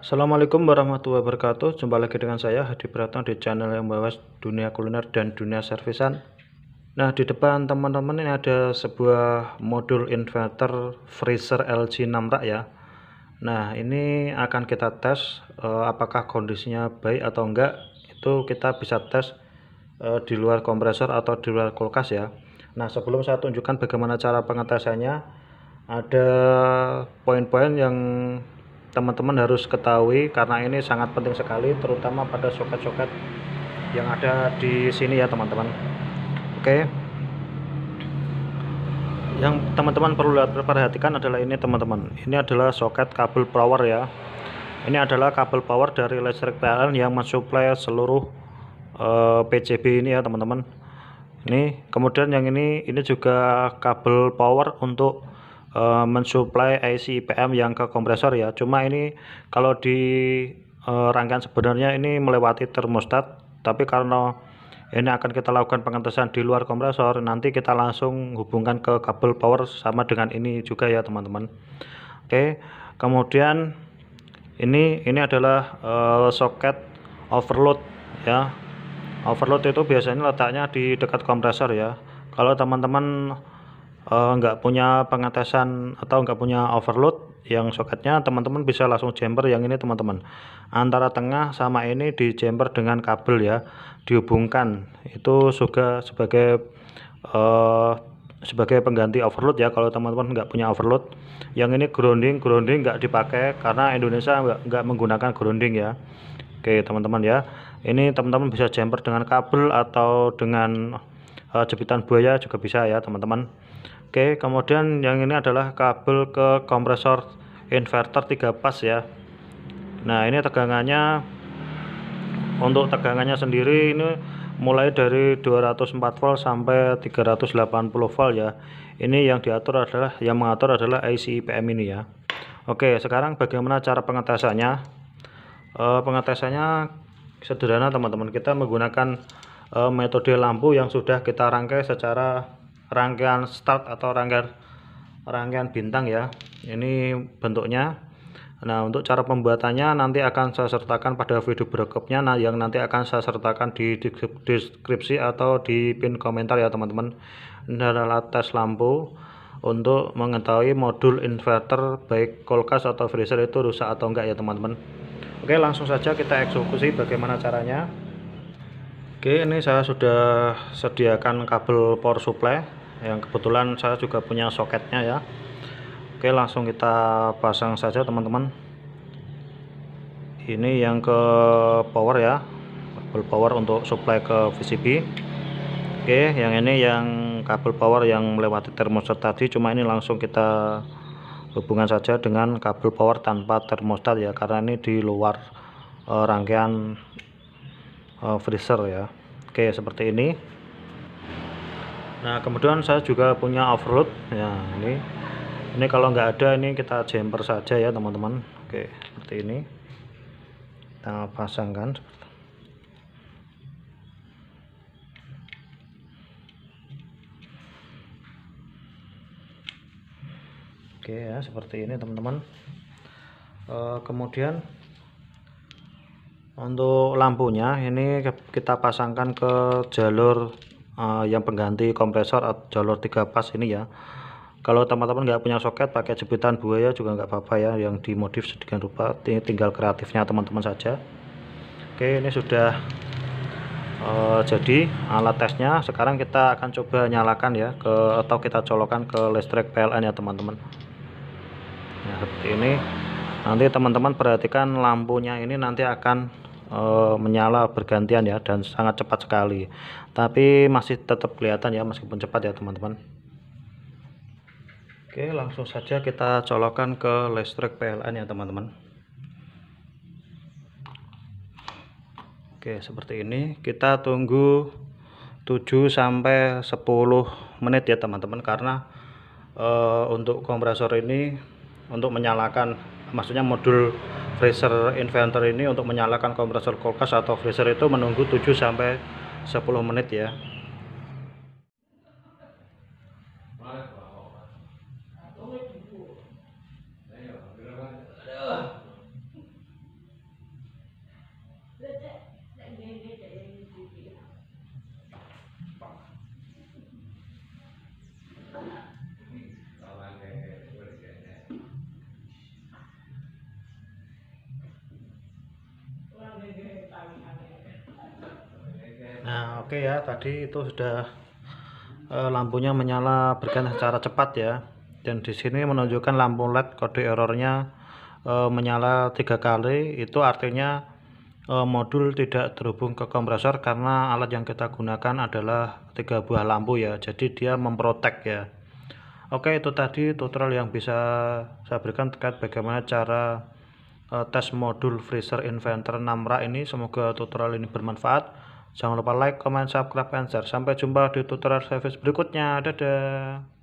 Assalamualaikum warahmatullahi wabarakatuh Jumpa lagi dengan saya Hadi Pratno di channel yang membahas dunia kuliner dan dunia servisan Nah di depan teman-teman ini ada sebuah modul inverter freezer LG 6 rak ya Nah ini akan kita tes eh, apakah kondisinya baik atau enggak Itu kita bisa tes eh, di luar kompresor atau di luar kulkas ya Nah sebelum saya tunjukkan bagaimana cara pengetesannya Ada poin-poin yang teman-teman harus ketahui karena ini sangat penting sekali terutama pada soket-soket yang ada di sini ya teman-teman oke yang teman-teman perlu perhatikan adalah ini teman-teman ini adalah soket kabel power ya ini adalah kabel power dari listrik PLN yang mensuplai seluruh uh, eh, PCB ini ya teman-teman ini kemudian yang ini ini juga kabel power untuk uh, mensuplai IC IPM yang ke kompresor ya cuma ini kalau di uh, rangkaian sebenarnya ini melewati termostat tapi karena ini akan kita lakukan pengetesan di luar kompresor nanti kita langsung hubungkan ke kabel power sama dengan ini juga ya teman-teman oke kemudian ini ini adalah uh, soket overload ya overload itu biasanya letaknya di dekat kompresor ya kalau teman-teman Eh, nggak uh, punya pengatasan atau nggak punya overload yang soketnya teman-teman bisa langsung jumper yang ini teman-teman antara tengah sama ini di jumper dengan kabel ya dihubungkan itu juga sebagai uh, sebagai pengganti overload ya kalau teman-teman nggak punya overload yang ini grounding grounding nggak dipakai karena Indonesia nggak, menggunakan grounding ya oke teman-teman ya ini teman-teman bisa jumper dengan kabel atau dengan uh, jepitan buaya juga bisa ya teman-teman Oke, kemudian yang ini adalah kabel ke kompresor inverter 3 pas ya. Nah, ini tegangannya untuk tegangannya sendiri ini mulai dari 204 volt sampai 380 volt ya. Ini yang diatur adalah yang mengatur adalah IC IPM ini ya. Oke, sekarang bagaimana cara pengetesannya? E, pengetesannya sederhana teman-teman. Kita menggunakan e, metode lampu yang sudah kita rangkai secara rangkaian start atau rangkaian rangkaian bintang ya ini bentuknya nah untuk cara pembuatannya nanti akan saya sertakan pada video berikutnya nah, yang nanti akan saya sertakan di deskripsi atau di pin komentar ya teman-teman ini adalah tes lampu untuk mengetahui modul inverter baik kulkas atau freezer itu rusak atau enggak ya teman-teman oke langsung saja kita eksekusi bagaimana caranya oke ini saya sudah sediakan kabel power supply yang kebetulan saya juga punya soketnya ya oke langsung kita pasang saja teman-teman ini yang ke power ya kabel power untuk supply ke VCB oke yang ini yang kabel power yang melewati termostat tadi cuma ini langsung kita hubungan saja dengan kabel power tanpa termostat ya karena ini di luar uh, rangkaian uh, freezer ya oke seperti ini nah kemudian saya juga punya off-road ya ini ini kalau nggak ada ini kita jumper saja ya teman-teman oke seperti ini kita pasangkan seperti Oke ya seperti ini teman-teman e, kemudian untuk lampunya ini kita pasangkan ke jalur Eh, yang pengganti kompresor atau jalur 3 pas ini ya kalau teman-teman nggak punya soket pakai jepitan buaya juga nggak apa-apa ya yang dimodif sedikit rupa tinggal kreatifnya teman-teman saja oke ini sudah uh, jadi alat tesnya sekarang kita akan coba nyalakan ya ke atau kita colokan ke listrik PLN ya teman-teman nah, ini nanti teman-teman perhatikan lampunya ini nanti akan e, menyala bergantian ya dan sangat cepat sekali tapi masih tetap kelihatan ya meskipun cepat ya teman-teman oke langsung saja kita colokan ke listrik PLN ya teman-teman oke seperti ini kita tunggu 7 sampai 10 menit ya teman-teman karena e, untuk kompresor ini untuk menyalakan maksudnya modul freezer inventor ini untuk menyalakan kompresor kulkas atau freezer itu menunggu 7 sampai 10 menit ya oke ya tadi itu sudah e, lampunya menyala berikan secara cepat ya dan di sini menunjukkan lampu led kode errornya e, menyala tiga kali itu artinya e, modul tidak terhubung ke kompresor karena alat yang kita gunakan adalah tiga buah lampu ya jadi dia memprotek ya oke itu tadi tutorial yang bisa saya berikan terkait bagaimana cara tes modul freezer inventor 6 ini semoga tutorial ini bermanfaat Jangan lupa like, comment, subscribe, and share. Sampai jumpa di tutorial service berikutnya. Dadah.